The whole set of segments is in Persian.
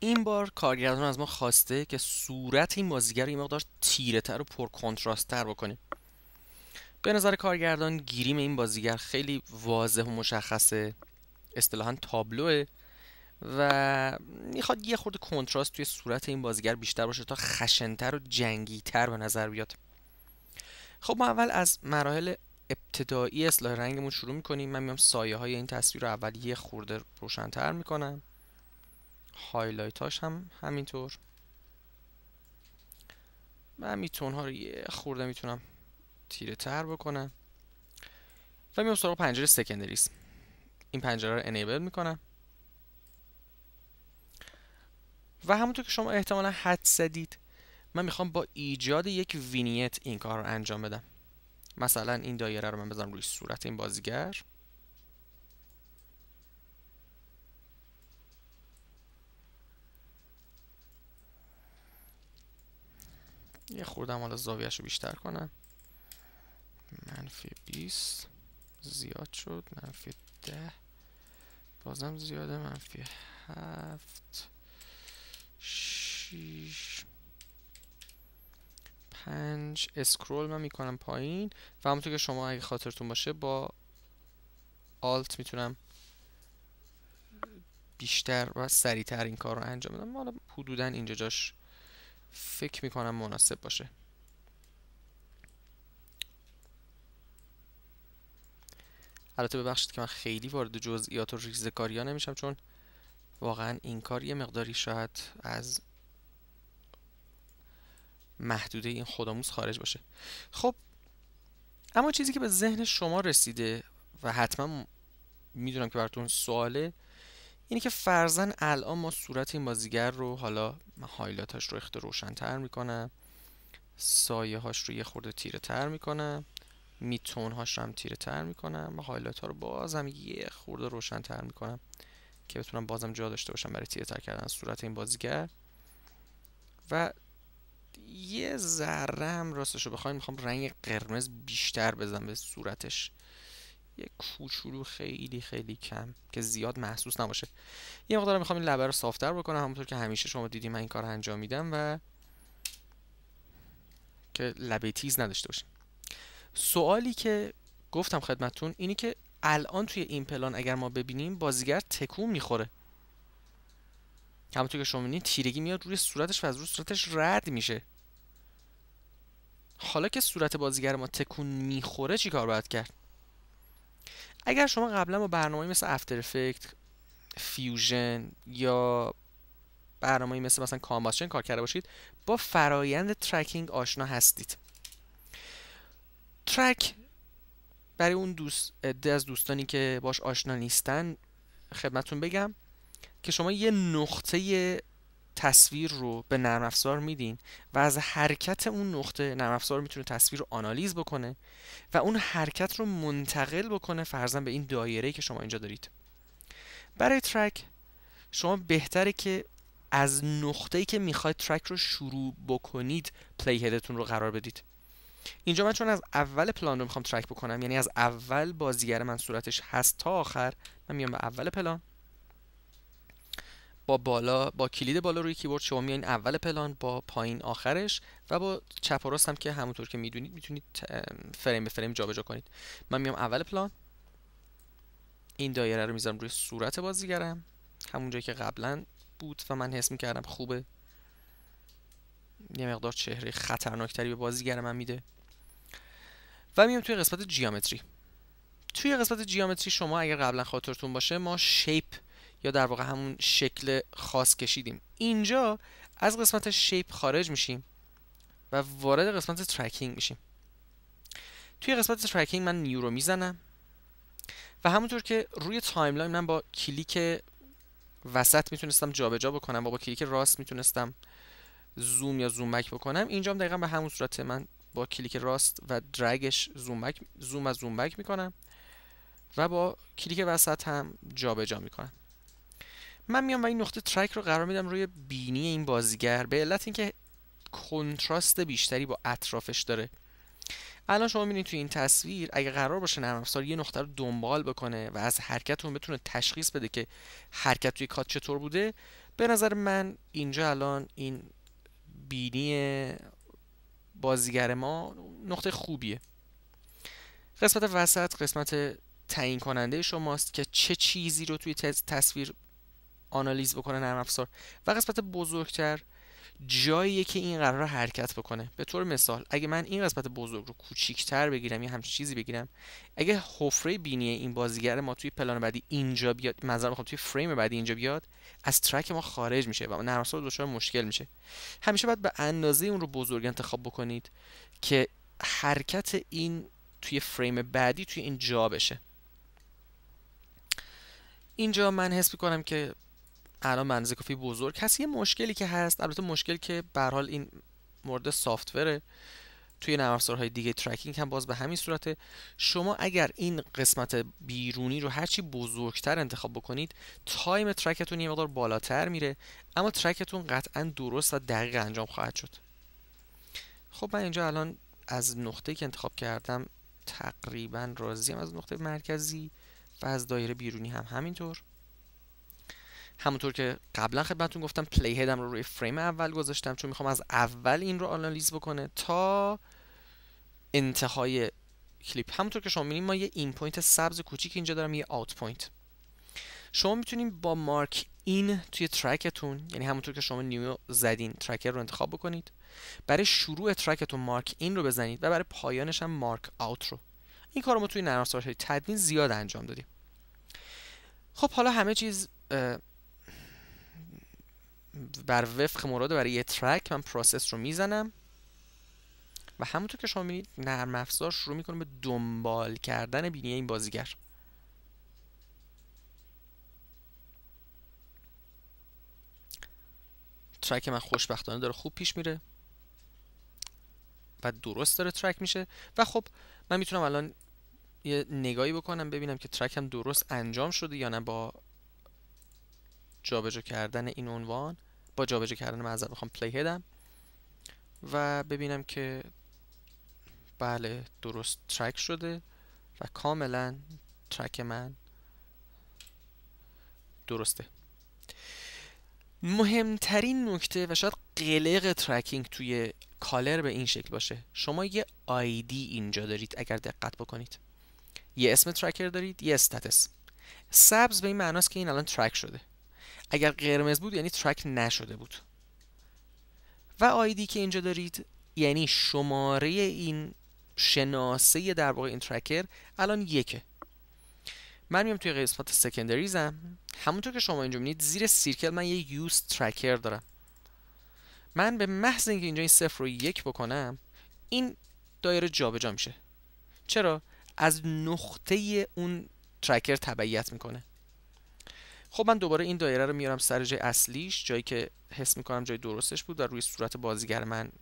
این بار کارگردان از ما خواسته که صورت این بازیگر رو یه مقدار تیره تر و پر کنتراست تر بکنیم به نظر کارگردان گیریم این بازیگر خیلی واضح و مشخصه اصطلاحا تابلوه و میخواد یه خورده کنتراست توی صورت این بازیگر بیشتر باشه تا خشنتر و جنگیتر به نظر بیاد خب ما اول از مراحل ابتدایی اصلاح رنگمون شروع میکنیم من میام سایه های این تصویر رو اول یه خورده روشنتر میکنم هایلایت هاش هم همینطور من میتون ها رو یه خورده میتونم تیره تر بکنم و میام سراغ پنجره سکندریس این پنجره رو انیبل میکنم و همونطور که شما احتمالا حد زدید من میخوام با ایجاد یک وینیت این کار رو انجام بدم مثلا این دایره رو من بذارم روی صورت این بازیگر یه خوردم حالا زاویهش رو بیشتر کنم منفی 20 زیاد شد منفی 10 بازم زیاده منفی 7 6 5 اسکرول من میکنم پایین و همونطور که شما اگه خاطرتون باشه با آلت میتونم بیشتر و سریعتر این کار رو انجام بدم حالا حدودا اینجا جاش فکر میکنم مناسب باشه البته ببخشید که من خیلی وارد جزئیات و ریز ها نمیشم چون واقعا این کار یه مقداری شاید از محدوده این خودآموز خارج باشه خب اما چیزی که به ذهن شما رسیده و حتما میدونم که براتون سواله اینی که فرزن الان ما صورت این بازیگر رو حالا من رو اخت روشنتر میکنم سایه هاش رو یه خورده تیره تر میکنم میتون هاش رو هم تیره تر میکنم و هایلایت ها رو بازم یه خورده روشن تر میکنم که بتونم بازم جا داشته باشم برای تیره تر کردن صورت این بازیگر و یه ذره هم راستش رو بخوایم میخوام رنگ قرمز بیشتر بزنم به صورتش یه کوچولو خیلی خیلی کم که زیاد محسوس نباشه یه مقدار میخوام این لبه رو صافتر بکنم همونطور که همیشه شما دیدیم من این کار انجام میدم و که لبه تیز نداشته باشیم سوالی که گفتم خدمتون اینی که الان توی این پلان اگر ما ببینیم بازیگر تکون میخوره همونطور که شما میبینید تیرگی میاد روی صورتش و از روی صورتش رد میشه حالا که صورت بازیگر ما تکون میخوره چی کار باید کرد اگر شما قبلا با برنامه مثل افتر افکت فیوژن یا برنامه مثل مثلا کامباسشن کار کرده باشید با فرایند ترکینگ آشنا هستید ترک برای اون دوست از دوستانی که باش آشنا نیستن خدمتون بگم که شما یه نقطه تصویر رو به نرم افزار میدین و از حرکت اون نقطه نرم افزار میتونه تصویر رو آنالیز بکنه و اون حرکت رو منتقل بکنه فرضاً به این دایره که شما اینجا دارید برای ترک شما بهتره که از نقطه‌ای که میخواید ترک رو شروع بکنید پلی هدتون رو قرار بدید اینجا من چون از اول پلان رو میخوام ترک بکنم یعنی از اول بازیگر من صورتش هست تا آخر من میام به اول پلان با بالا با کلید بالا روی کیبورد شما میایین اول پلان با پایین آخرش و با چپ و راست هم که همونطور که میدونید میتونید فریم به فریم جابجا کنید من میام اول پلان این دایره رو میذارم روی صورت بازیگرم همون جایی که قبلا بود و من حس میکردم خوبه یه مقدار چهره تری به بازیگر من میده و میام توی قسمت جیامتری توی قسمت جیامتری شما اگر قبلا خاطرتون باشه ما شیپ یا در واقع همون شکل خاص کشیدیم اینجا از قسمت شیپ خارج میشیم و وارد قسمت ترکینگ میشیم توی قسمت ترکینگ من نیو رو میزنم و همونطور که روی تایملاین من با کلیک وسط میتونستم جابجا جا بکنم و با کلیک راست میتونستم زوم یا زوم بک بکنم اینجا هم دقیقا به همون صورت من با کلیک راست و درگش زوم بک زوم و زوم بک میکنم و با کلیک وسط هم جابجا جا میکنم من میام و این نقطه ترک رو قرار میدم روی بینی این بازیگر به علت اینکه کنتراست بیشتری با اطرافش داره الان شما میبینید توی این تصویر اگه قرار باشه نرم افزار یه نقطه رو دنبال بکنه و از حرکتتون بتونه تشخیص بده که حرکت توی کات چطور بوده به نظر من اینجا الان این بینی بازیگر ما نقطه خوبیه قسمت وسط قسمت تعیین کننده شماست که چه چیزی رو توی تصویر آنالیز بکنه نرم افزار و قسمت بزرگتر جایی که این قرار حرکت بکنه به طور مثال اگه من این قسمت بزرگ رو کوچیکتر بگیرم یا همچین چیزی بگیرم اگه حفره بینی این بازیگر ما توی پلان بعدی اینجا بیاد مثلا میخوام خب توی فریم بعدی اینجا بیاد از ترک ما خارج میشه و نرم افزار دچار مشکل میشه همیشه باید به اندازه اون رو بزرگ انتخاب بکنید که حرکت این توی فریم بعدی توی این جا بشه اینجا من حس میکنم که الان منزه کافی بزرگ هست یه مشکلی که هست البته مشکل که به حال این مورد سافتوره توی نرم دیگه ترکینگ هم باز به همین صورته شما اگر این قسمت بیرونی رو هرچی بزرگتر انتخاب بکنید تایم ترکتون یه مقدار بالاتر میره اما ترکتون قطعا درست و دقیق انجام خواهد شد خب من اینجا الان از نقطه که انتخاب کردم تقریبا راضیم از نقطه مرکزی و از دایره بیرونی هم همینطور همونطور که قبلا خدمتتون گفتم پلی هدم رو روی فریم اول گذاشتم چون میخوام از اول این رو آنالیز بکنه تا انتهای کلیپ همونطور که شما میبینید ما یه این پوینت سبز کوچیک اینجا دارم یه آوت پوینت شما میتونید با مارک این توی ترکتون یعنی همونطور که شما نیو زدین ترکر رو انتخاب بکنید برای شروع ترکتون مارک این رو بزنید و برای پایانش هم مارک آوت رو این کار ما توی نرم تدوین زیاد انجام دادیم خب حالا همه چیز بر وفق مراد برای یه ترک من پروسس رو میزنم و همونطور که شما میبینید نرم افزار شروع میکنه به دنبال کردن بینی این بازیگر ترک من خوشبختانه داره خوب پیش میره و درست داره ترک میشه و خب من میتونم الان یه نگاهی بکنم ببینم که هم درست انجام شده یا نه با جابجا کردن این عنوان با جابجا کردن معذرت میخوام پلی هدم و ببینم که بله درست ترک شده و کاملا ترک من درسته مهمترین نکته و شاید قلق ترکینگ توی کالر به این شکل باشه شما یه آیدی اینجا دارید اگر دقت بکنید یه اسم ترکر دارید یه استاتس سبز به این معناست که این الان ترک شده اگر قرمز بود یعنی ترک نشده بود و آیدی که اینجا دارید یعنی شماره این شناسه در واقع این ترکر الان یکه من میام توی قسمت سکندریزم همونطور که شما اینجا میدید زیر سیرکل من یه یوز ترکر دارم من به محض اینکه اینجا این صفر رو یک بکنم این دایره جابجا میشه چرا از نقطه اون ترکر تبعیت میکنه خب من دوباره این دایره رو میارم سر جای اصلیش جایی که حس میکنم جای درستش بود و روی صورت بازیگر من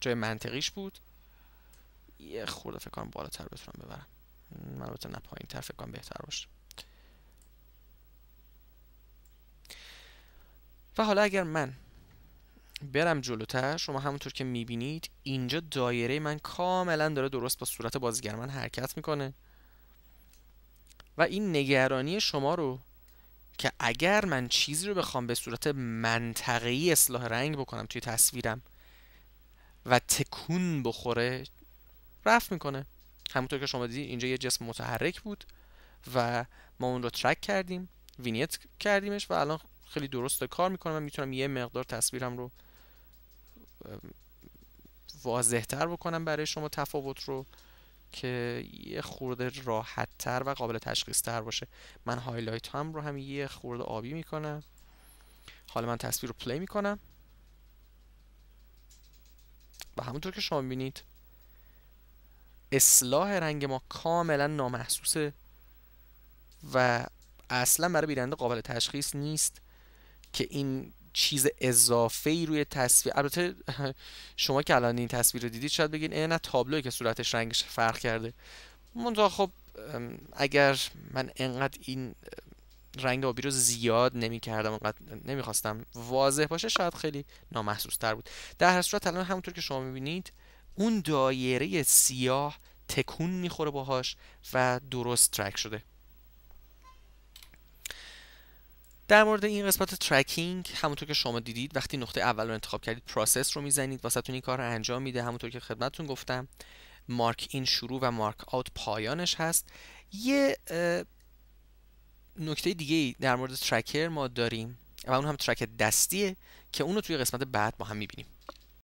جای منطقیش بود یه خورده فکر کنم بالاتر بتونم ببرم من البته نه پایین تر فکر کنم بهتر باشه و حالا اگر من برم جلوتر شما همونطور که میبینید اینجا دایره من کاملا داره درست با صورت بازیگر من حرکت میکنه و این نگرانی شما رو که اگر من چیزی رو بخوام به صورت منطقی اصلاح رنگ بکنم توی تصویرم و تکون بخوره رفت میکنه همونطور که شما دیدید اینجا یه جسم متحرک بود و ما اون رو ترک کردیم وینیت کردیمش و الان خیلی درست کار میکنم و میتونم یه مقدار تصویرم رو واضحتر بکنم برای شما تفاوت رو که یه خورده راحت تر و قابل تشخیص تر باشه من هایلایت هم رو هم یه خورده آبی میکنم حالا من تصویر رو پلی میکنم و همونطور که شما میبینید اصلاح رنگ ما کاملا نامحسوسه و اصلا برای بیرنده قابل تشخیص نیست که این چیز اضافه ای روی تصویر البته شما که الان این تصویر رو دیدید شاید بگین نه تابلوی که صورتش رنگش فرق کرده منتها خب اگر من انقدر این رنگ آبی رو زیاد نمی کردم انقدر خواستم واضح باشه شاید خیلی نامحسوس تر بود در هر صورت الان همونطور که شما می بینید اون دایره سیاه تکون میخوره باهاش و درست ترک شده در مورد این قسمت ترکینگ همونطور که شما دیدید وقتی نقطه اول رو انتخاب کردید پروسس رو میزنید واسهتون این کار رو انجام میده همونطور که خدمتتون گفتم مارک این شروع و مارک آوت پایانش هست یه نکته دیگه در مورد ترکر ما داریم و اون هم ترک دستیه که اون رو توی قسمت بعد با هم میبینیم